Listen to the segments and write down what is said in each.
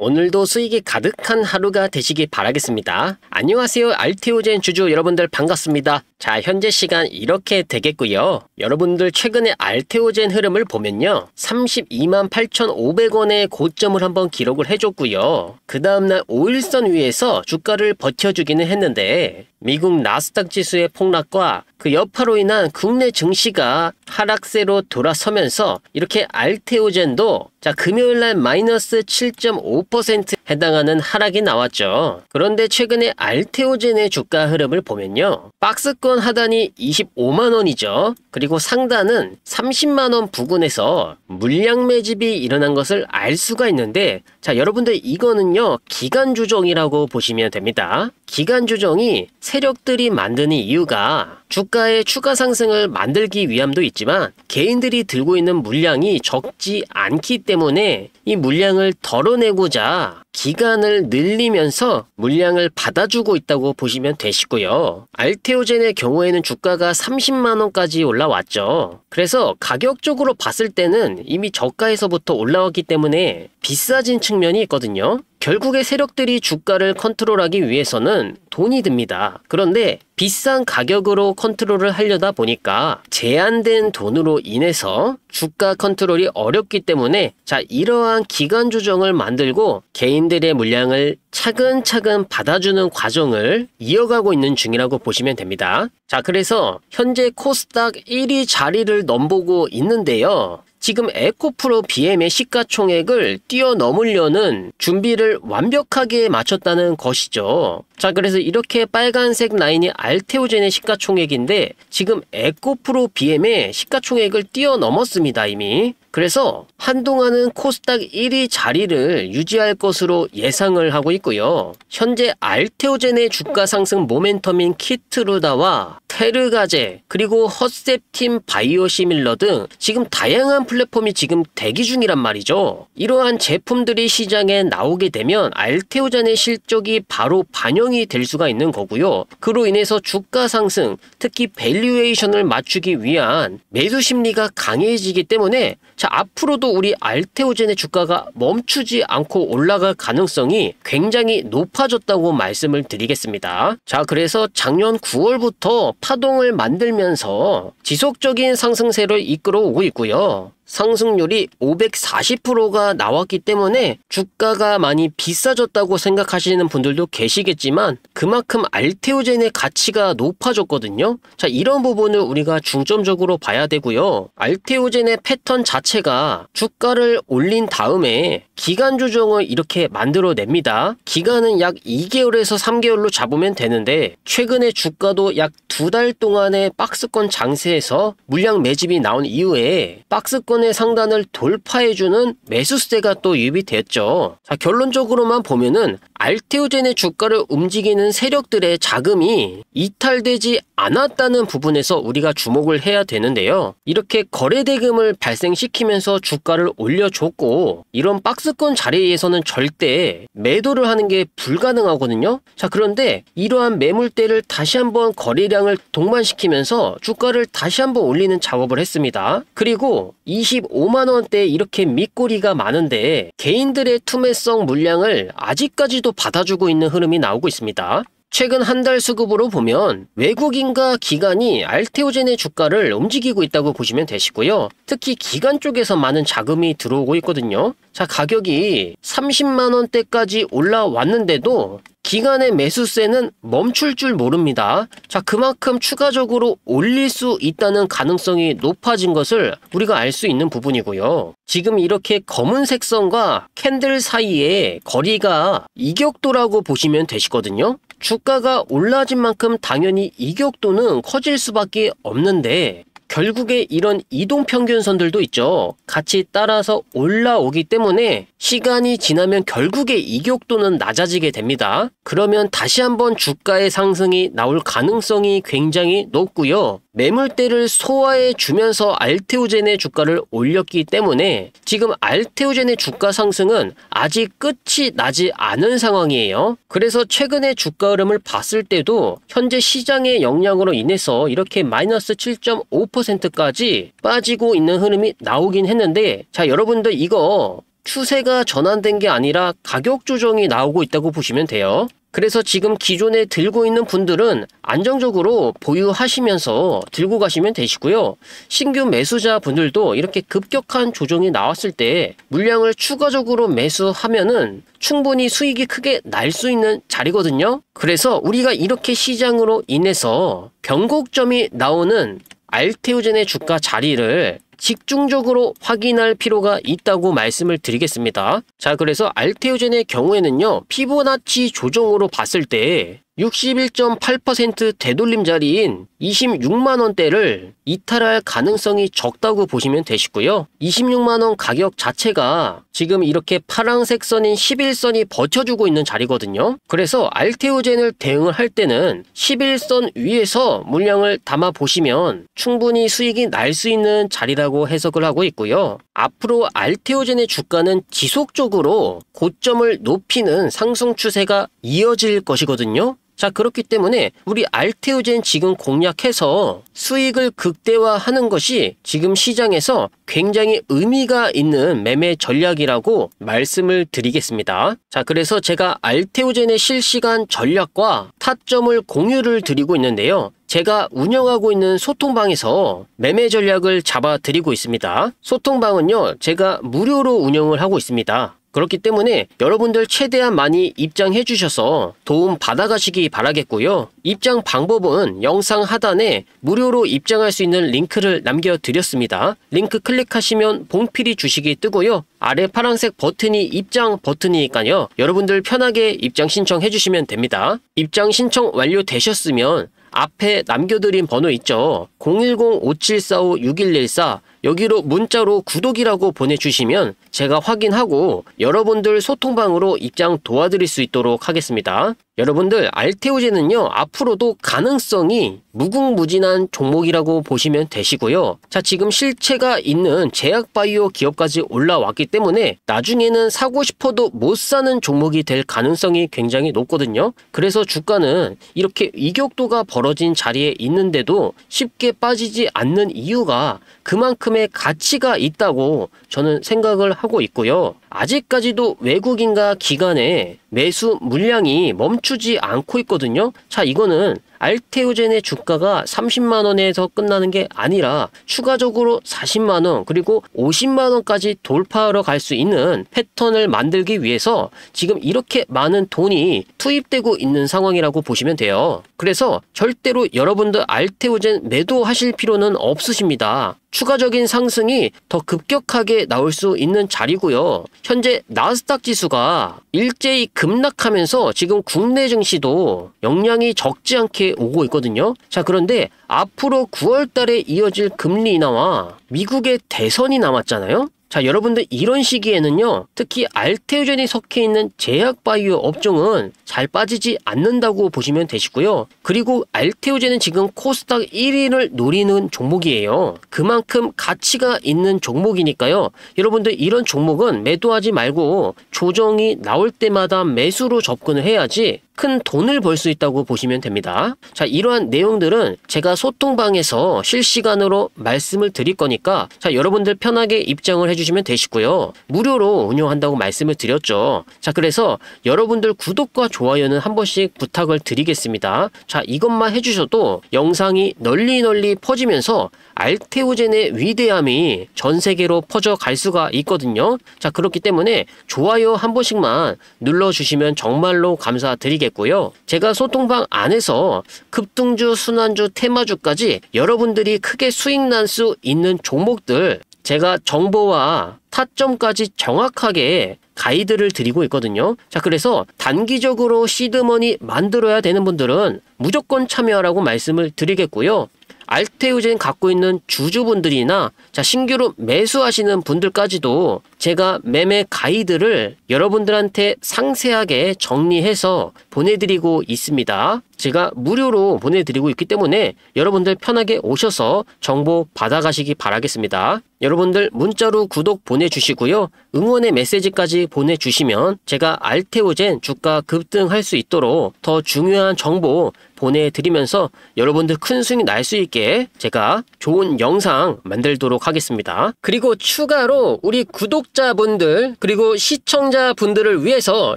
오늘도 수익이 가득한 하루가 되시길 바라겠습니다. 안녕하세요 알테오젠 주주 여러분들 반갑습니다. 자 현재 시간 이렇게 되겠고요. 여러분들 최근에 알테오젠 흐름을 보면요. 32만 8,500원의 고점을 한번 기록을 해줬고요. 그 다음날 5일선 위에서 주가를 버텨주기는 했는데 미국 나스닥 지수의 폭락과 그 여파로 인한 국내 증시가 하락세로 돌아서면서 이렇게 알테오젠도 자, 금요일 날 마이너스 7.5% 해당하는 하락이 나왔죠. 그런데 최근에 알테오젠의 주가 흐름을 보면요. 박스권 하단이 25만원이죠. 그리고 상단은 30만원 부근에서 물량 매집이 일어난 것을 알 수가 있는데 자, 여러분들 이거는요, 기간 조정이라고 보시면 됩니다. 기간 조정이 세력들이 만드는 이유가 주가의 추가 상승을 만들기 위함도 있지만 개인들이 들고 있는 물량이 적지 않기 때문에 이 물량을 덜어내고자 기간을 늘리면서 물량을 받아주고 있다고 보시면 되시고요. 알테오젠의 경우에는 주가가 30만원까지 올라왔죠. 그래서 가격적으로 봤을 때는 이미 저가에서부터 올라왔기 때문에 비싸진 측면이 있거든요. 결국에 세력들이 주가를 컨트롤하기 위해서는 돈이 듭니다. 그런데 비싼 가격으로 컨트롤을 하려다 보니까 제한된 돈으로 인해서 주가 컨트롤이 어렵기 때문에 자, 이러한 기간 조정을 만들고 개인들의 물량을 차근차근 받아주는 과정을 이어가고 있는 중이라고 보시면 됩니다. 자, 그래서 현재 코스닥 1위 자리를 넘보고 있는데요. 지금 에코프로 BM의 시가총액을 뛰어넘으려는 준비를 완벽하게 마쳤다는 것이죠. 자, 그래서 이렇게 빨간색 라인이 알테오젠의 시가총액인데 지금 에코프로 BM의 시가총액을 뛰어넘었습니다, 이미. 그래서 한동안은 코스닥 1위 자리를 유지할 것으로 예상을 하고 있고요. 현재 알테오젠의 주가 상승 모멘텀인 키트루다와 테르가제 그리고 허셉틴 바이오시밀러 등 지금 다양한 플랫폼이 지금 대기 중이란 말이죠. 이러한 제품들이 시장에 나오게 되면 알테오젠의 실적이 바로 반영 작용이 될 수가 있는 거고요. 그로 인해서 주가 상승, 특히 밸류에이션을 맞추기 위한 매수 심리가 강해지기 때문에 자, 앞으로도 우리 알테오젠의 주가가 멈추지 않고 올라갈 가능성이 굉장히 높아졌다고 말씀을 드리겠습니다. 자, 그래서 작년 9월부터 파동을 만들면서 지속적인 상승세를 이끌어 오고 있고요. 상승률이 540%가 나왔기 때문에 주가가 많이 비싸졌다고 생각하시는 분들도 계시겠지만 그만큼 알테오젠의 가치가 높아졌거든요. 자, 이런 부분을 우리가 중점적으로 봐야 되고요. 알테오젠의 패턴 자체가 주가를 올린 다음에 기간 조정을 이렇게 만들어냅니다. 기간은 약 2개월에서 3개월로 잡으면 되는데 최근에 주가도 약 두 달 동안의 박스권 장세에서 물량 매집이 나온 이후에 박스권의 상단을 돌파해주는 매수세가 또 유입이 됐죠. 자, 결론적으로만 보면은 알테오젠의 주가를 움직이는 세력들의 자금이 이탈되지 않았다는 부분에서 우리가 주목을 해야 되는데요. 이렇게 거래대금을 발생시키면서 주가를 올려줬고 이런 박스권 자리에서는 절대 매도를 하는 게 불가능하거든요. 자 그런데 이러한 매물대를 다시 한번 거래량을 동반시키면서 주가를 다시 한번 올리는 작업을 했습니다. 그리고 25만원대 이렇게 밑꼬리가 많은데 개인들의 투매성 물량을 아직까지도 받아주고 있는 흐름이 나오고 있습니다. 최근 한 달 수급으로 보면 외국인과 기관이 알테오젠의 주가를 움직이고 있다고 보시면 되시고요. 특히 기관 쪽에서 많은 자금이 들어오고 있거든요. 자 가격이 30만원대까지 올라왔는데도 기간의 매수세는 멈출 줄 모릅니다. 자, 그만큼 추가적으로 올릴 수 있다는 가능성이 높아진 것을 우리가 알 수 있는 부분이고요. 지금 이렇게 검은 색선과 캔들 사이에 거리가 이격도라고 보시면 되시거든요. 주가가 올라진 만큼 당연히 이격도는 커질 수밖에 없는데 결국에 이런 이동 평균선들도 있죠. 같이 따라서 올라오기 때문에 시간이 지나면 결국에 이격도는 낮아지게 됩니다. 그러면 다시 한번 주가의 상승이 나올 가능성이 굉장히 높고요. 매물대를 소화해 주면서 알테오젠의 주가를 올렸기 때문에 지금 알테오젠의 주가 상승은 아직 끝이 나지 않은 상황이에요. 그래서 최근의 주가 흐름을 봤을 때도 현재 시장의 영향으로 인해서 이렇게 마이너스 7.5%까지 빠지고 있는 흐름이 나오긴 했는데 자 여러분들 이거 추세가 전환된 게 아니라 가격 조정이 나오고 있다고 보시면 돼요. 그래서 지금 기존에 들고 있는 분들은 안정적으로 보유하시면서 들고 가시면 되시고요. 신규 매수자 분들도 이렇게 급격한 조정이 나왔을 때 물량을 추가적으로 매수하면은 충분히 수익이 크게 날 수 있는 자리거든요. 그래서 우리가 이렇게 시장으로 인해서 변곡점이 나오는 알테오젠의 주가 자리를 집중적으로 확인할 필요가 있다고 말씀을 드리겠습니다. 자 그래서 알테오젠의 경우에는요 피보나치 조정으로 봤을 때61.8% 되돌림자리인 26만원대를 이탈할 가능성이 적다고 보시면 되시고요. 26만원 가격 자체가 지금 이렇게 파랑색 선인 11선이 버텨주고 있는 자리거든요. 그래서 알테오젠을 대응을 할 때는 11선 위에서 물량을 담아 보시면 충분히 수익이 날 수 있는 자리라고 해석을 하고 있고요. 앞으로 알테오젠의 주가는 지속적으로 고점을 높이는 상승 추세가 이어질 것이거든요. 자 그렇기 때문에 우리 알테오젠 지금 공략해서 수익을 극대화하는 것이 지금 시장에서 굉장히 의미가 있는 매매 전략이라고 말씀을 드리겠습니다. 자 그래서 제가 알테오젠의 실시간 전략과 타점을 공유를 드리고 있는데요. 제가 운영하고 있는 소통방에서 매매 전략을 잡아 드리고 있습니다. 소통방은요 제가 무료로 운영을 하고 있습니다. 그렇기 때문에 여러분들 최대한 많이 입장해 주셔서 도움 받아가시기 바라겠고요. 입장 방법은 영상 하단에 무료로 입장할 수 있는 링크를 남겨드렸습니다. 링크 클릭하시면 봉필이 주식이 뜨고요. 아래 파란색 버튼이 입장 버튼이니까요. 여러분들 편하게 입장 신청해 주시면 됩니다. 입장 신청 완료되셨으면 앞에 남겨드린 번호 있죠. 010-5745-6114 여기로 문자로 구독이라고 보내주시면 제가 확인하고 여러분들 소통방으로 입장 도와드릴 수 있도록 하겠습니다. 여러분들 알테오제는요 앞으로도 가능성이 무궁무진한 종목이라고 보시면 되시고요 자 지금 실체가 있는 제약바이오 기업까지 올라왔기 때문에 나중에는 사고 싶어도 못 사는 종목이 될 가능성이 굉장히 높거든요 그래서 주가는 이렇게 이격도가 벌어진 자리에 있는데도 쉽게 빠지지 않는 이유가 그만큼 만큼의 가치가 있다고 저는 생각을 하고 있고요. 아직까지도 외국인과 기관의 매수 물량이 멈추지 않고 있거든요. 자, 이거는 알테오젠의 주가가 30만원에서 끝나는 게 아니라 추가적으로 40만원 그리고 50만원까지 돌파하러 갈 수 있는 패턴을 만들기 위해서 지금 이렇게 많은 돈이 투입되고 있는 상황이라고 보시면 돼요. 그래서 절대로 여러분들 알테오젠 매도하실 필요는 없으십니다. 추가적인 상승이 더 급격하게 나올 수 있는 자리고요. 현재 나스닥 지수가 일제히 급락하면서 지금 국내 증시도 역량이 적지 않게 오고 있거든요. 자 그런데 앞으로 9월 달에 이어질 금리 인하와 미국의 대선이 남았잖아요. 자, 여러분들 이런 시기에는요, 특히 알테오젠이 섞여 있는 제약 바이오 업종은 잘 빠지지 않는다고 보시면 되시고요. 그리고 알테오젠은 지금 코스닥 1위를 노리는 종목이에요. 그만큼 가치가 있는 종목이니까요. 여러분들 이런 종목은 매도하지 말고 조정이 나올 때마다 매수로 접근을 해야지 큰 돈을 벌 수 있다고 보시면 됩니다. 자, 이러한 내용들은 제가 소통방에서 실시간으로 말씀을 드릴 거니까 자, 여러분들 편하게 입장을 해주시면 되시고요. 무료로 운영한다고 말씀을 드렸죠. 자, 그래서 여러분들 구독과 좋아요는 한 번씩 부탁을 드리겠습니다. 자, 이것만 해주셔도 영상이 널리 널리 퍼지면서 알테오젠의 위대함이 전 세계로 퍼져갈 수가 있거든요. 자, 그렇기 때문에 좋아요 한 번씩만 눌러주시면 정말로 감사드리겠습니다. 되겠고요. 제가 소통방 안에서 급등주, 순환주, 테마주까지 여러분들이 크게 수익 난수 있는 종목들 제가 정보와 타점까지 정확하게 가이드를 드리고 있거든요. 자, 그래서 단기적으로 시드머니 만들어야 되는 분들은 무조건 참여하라고 말씀을 드리겠고요. 알테우젠 갖고 있는 주주분들이나 자 신규로 매수하시는 분들까지도 제가 매매 가이드를 여러분들한테 상세하게 정리해서 보내드리고 있습니다. 제가 무료로 보내드리고 있기 때문에 여러분들 편하게 오셔서 정보 받아가시기 바라겠습니다. 여러분들 문자로 구독 보내주시고요. 응원의 메시지까지 보내주시면 제가 알테오젠 주가 급등할 수 있도록 더 중요한 정보 보내드리면서 여러분들 큰 수익 날 수 있게 제가 좋은 영상 만들도록 하겠습니다. 그리고 추가로 우리 구독 구독자분들 그리고 시청자분들을 위해서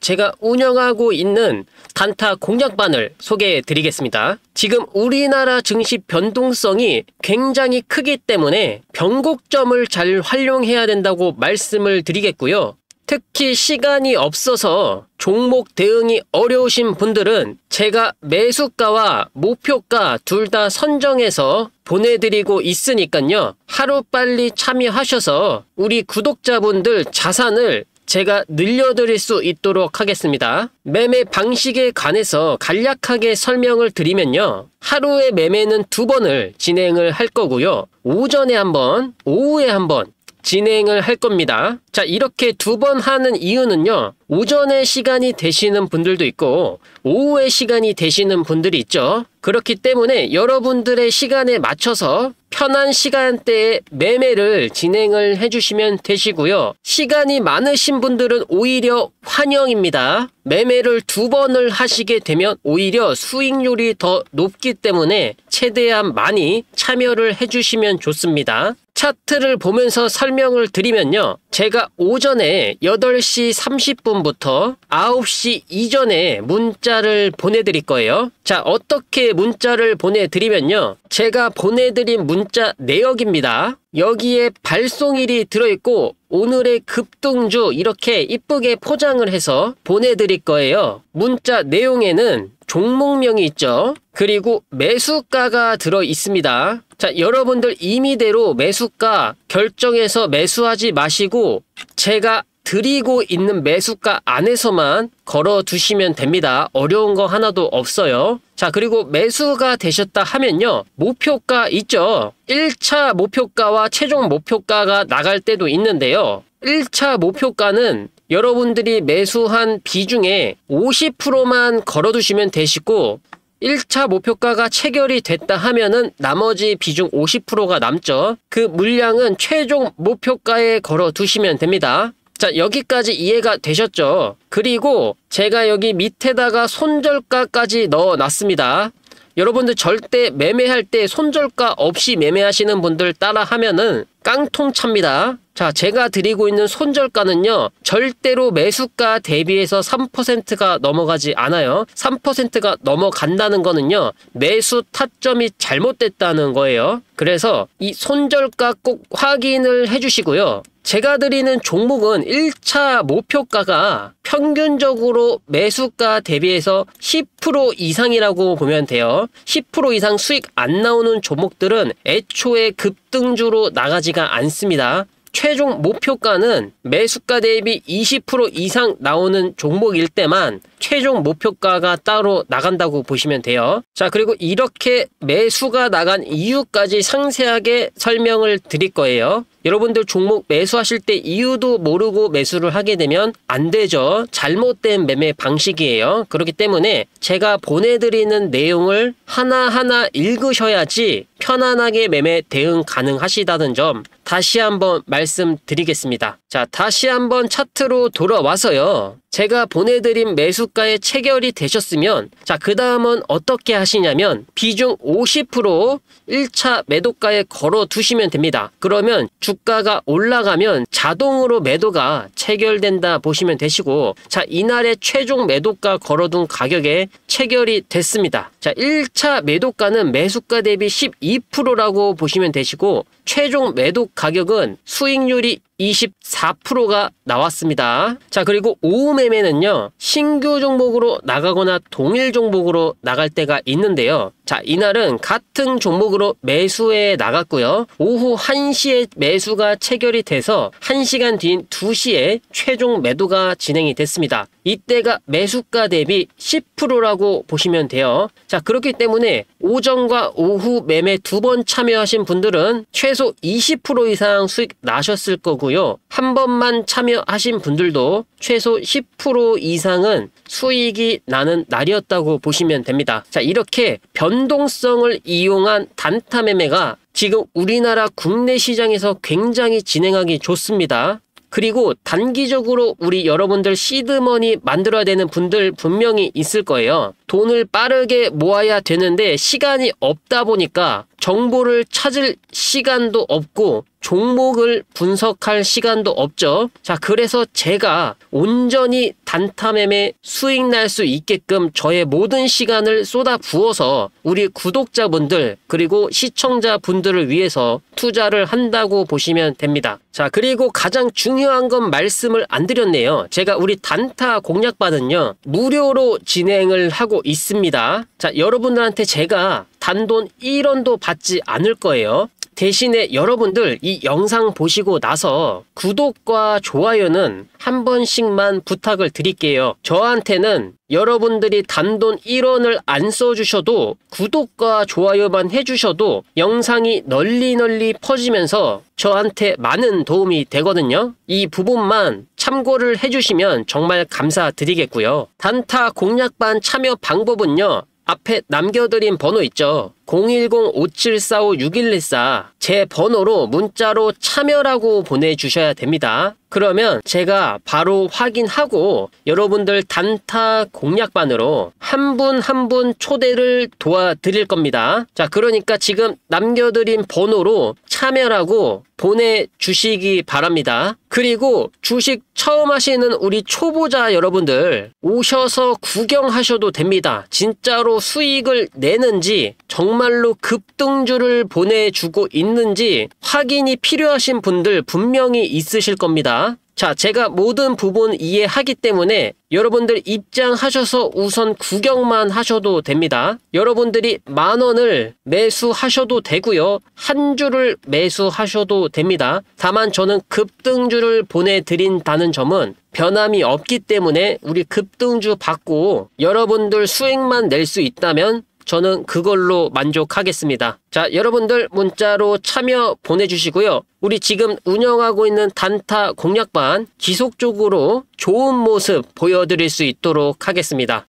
제가 운영하고 있는 단타 공략반을 소개해 드리겠습니다. 지금 우리나라 증시 변동성이 굉장히 크기 때문에 변곡점을 잘 활용해야 된다고 말씀을 드리겠고요. 특히 시간이 없어서 종목 대응이 어려우신 분들은 제가 매수가와 목표가 둘 다 선정해서 보내드리고 있으니까요. 하루빨리 참여하셔서 우리 구독자분들 자산을 제가 늘려드릴 수 있도록 하겠습니다. 매매 방식에 관해서 간략하게 설명을 드리면요. 하루에 매매는 두 번을 진행을 할 거고요. 오전에 한 번, 오후에 한 번, 진행을 할 겁니다. 자, 이렇게 두 번 하는 이유는요. 오전에 시간이 되시는 분들도 있고 오후에 시간이 되시는 분들이 있죠. 그렇기 때문에 여러분들의 시간에 맞춰서 편한 시간대에 매매를 진행을 해주시면 되시고요. 시간이 많으신 분들은 오히려 환영입니다. 매매를 두 번을 하시게 되면 오히려 수익률이 더 높기 때문에 최대한 많이 참여를 해주시면 좋습니다. 차트를 보면서 설명을 드리면요. 제가 오전에 8시 30분부터 9시 이전에 문자를 보내드릴 거예요. 자, 어떻게 문자를 보내드리면요. 제가 보내드린 문자 내역입니다. 여기에 발송일이 들어있고 오늘의 급등주 이렇게 이쁘게 포장을 해서 보내드릴 거예요. 문자 내용에는 종목명이 있죠. 그리고 매수가가 들어 있습니다. 자, 여러분들 임의대로 매수가 결정해서 매수하지 마시고 제가 드리고 있는 매수가 안에서만 걸어두시면 됩니다. 어려운 거 하나도 없어요. 자 그리고 매수가 되셨다 하면요. 목표가 있죠. 1차 목표가와 최종 목표가가 나갈 때도 있는데요. 1차 목표가는 여러분들이 매수한 비중의 50%만 걸어두시면 되시고 1차 목표가가 체결이 됐다 하면은 나머지 비중 50%가 남죠. 그 물량은 최종 목표가에 걸어 두시면 됩니다. 자, 여기까지 이해가 되셨죠? 그리고 제가 여기 밑에다가 손절가까지 넣어 놨습니다. 여러분들 절대 매매할 때 손절가 없이 매매하시는 분들 따라 하면은 깡통차입니다. 자, 제가 드리고 있는 손절가는요, 절대로 매수가 대비해서 3%가 넘어가지 않아요. 3%가 넘어간다는 거는요, 매수 타점이 잘못됐다는 거예요. 그래서 이 손절가 꼭 확인을 해주시고요. 제가 드리는 종목은 1차 목표가가 평균적으로 매수가 대비해서 10% 이상이라고 보면 돼요. 10% 이상 수익 안 나오는 종목들은 애초에 급 1등주로 나가지가 않습니다. 최종 목표가는 매수가 대비 20% 이상 나오는 종목일 때만 최종 목표가가 따로 나간다고 보시면 돼요. 자 그리고 이렇게 매수가 나간 이유까지 상세하게 설명을 드릴 거예요. 여러분들 종목 매수하실 때 이유도 모르고 매수를 하게 되면 안 되죠. 잘못된 매매 방식이에요. 그렇기 때문에 제가 보내드리는 내용을 하나하나 읽으셔야지 편안하게 매매 대응 가능하시다는 점 다시 한번 말씀드리겠습니다. 자, 다시 한번 차트로 돌아와서요. 제가 보내드린 매수가에 체결이 되셨으면 자, 그 다음은 어떻게 하시냐면 비중 50% 1차 매도가에 걸어두시면 됩니다. 그러면 주가가 올라가면 자동으로 매도가 체결된다 보시면 되시고 자, 이날의 최종 매도가 걸어둔 가격에 체결이 됐습니다. 자, 1차 매도가는 매수가 대비 12%라고 보시면 되시고 최종 매도 가 가격은 수익률이 24%가 나왔습니다. 자 그리고 오후 매매는요. 신규 종목으로 나가거나 동일 종목으로 나갈 때가 있는데요. 자 이날은 같은 종목으로 매수에 나갔고요. 오후 1시에 매수가 체결이 돼서 1시간 뒤인 2시에 최종 매도가 진행이 됐습니다. 이때가 매수가 대비 10%라고 보시면 돼요. 자 그렇기 때문에 오전과 오후 매매 두 번 참여하신 분들은 최소 20% 이상 수익 나셨을 거고요. 있고요. 한 번만 참여하신 분들도 최소 10% 이상은 수익이 나는 날이었다고 보시면 됩니다. 자, 이렇게 변동성을 이용한 단타 매매가 지금 우리나라 국내 시장에서 굉장히 진행하기 좋습니다. 그리고 단기적으로 우리 여러분들 시드머니 만들어야 되는 분들 분명히 있을 거예요. 돈을 빠르게 모아야 되는데 시간이 없다 보니까 정보를 찾을 시간도 없고 종목을 분석할 시간도 없죠. 자, 그래서 제가 온전히 단타매매 수익 날 수 있게끔 저의 모든 시간을 쏟아 부어서 우리 구독자분들 그리고 시청자분들을 위해서 투자를 한다고 보시면 됩니다. 자, 그리고 가장 중요한 건 말씀을 안 드렸네요. 제가 우리 단타 공략반은요, 무료로 진행을 하고 있습니다. 자, 여러분들한테 제가 단돈 1원도 받지 않을 거예요. 대신에 여러분들 이 영상 보시고 나서 구독과 좋아요는 한 번씩만 부탁을 드릴게요. 저한테는 여러분들이 단돈 1원을 안 써주셔도 구독과 좋아요만 해주셔도 영상이 널리 널리 퍼지면서 저한테 많은 도움이 되거든요. 이 부분만 참고를 해주시면 정말 감사드리겠고요. 단타 공략반 참여 방법은요. 앞에 남겨드린 번호 있죠. 010-5745-6114제 번호로 문자로 참여라고 보내주셔야 됩니다. 그러면 제가 바로 확인하고 여러분들 단타 공략반으로 한분 한분 한 분 초대를 도와드릴 겁니다. 자, 그러니까 지금 남겨드린 번호로 참여라고 보내주시기 바랍니다. 그리고 주식 처음 하시는 우리 초보자 여러분들 오셔서 구경하셔도 됩니다. 진짜로 수익을 내는지 정말 정말로 급등주를 보내주고 있는지 확인이 필요하신 분들 분명히 있으실 겁니다. 자, 제가 모든 부분 이해하기 때문에 여러분들 입장하셔서 우선 구경만 하셔도 됩니다. 여러분들이 만 원을 매수하셔도 되고요. 한 주를 매수하셔도 됩니다. 다만 저는 급등주를 보내드린다는 점은 변함이 없기 때문에 우리 급등주 받고 여러분들 수익만 낼 수 있다면 저는 그걸로 만족하겠습니다. 자, 여러분들 문자로 참여 보내주시고요. 우리 지금 운영하고 있는 단타 공략반 지속적으로 좋은 모습 보여드릴 수 있도록 하겠습니다.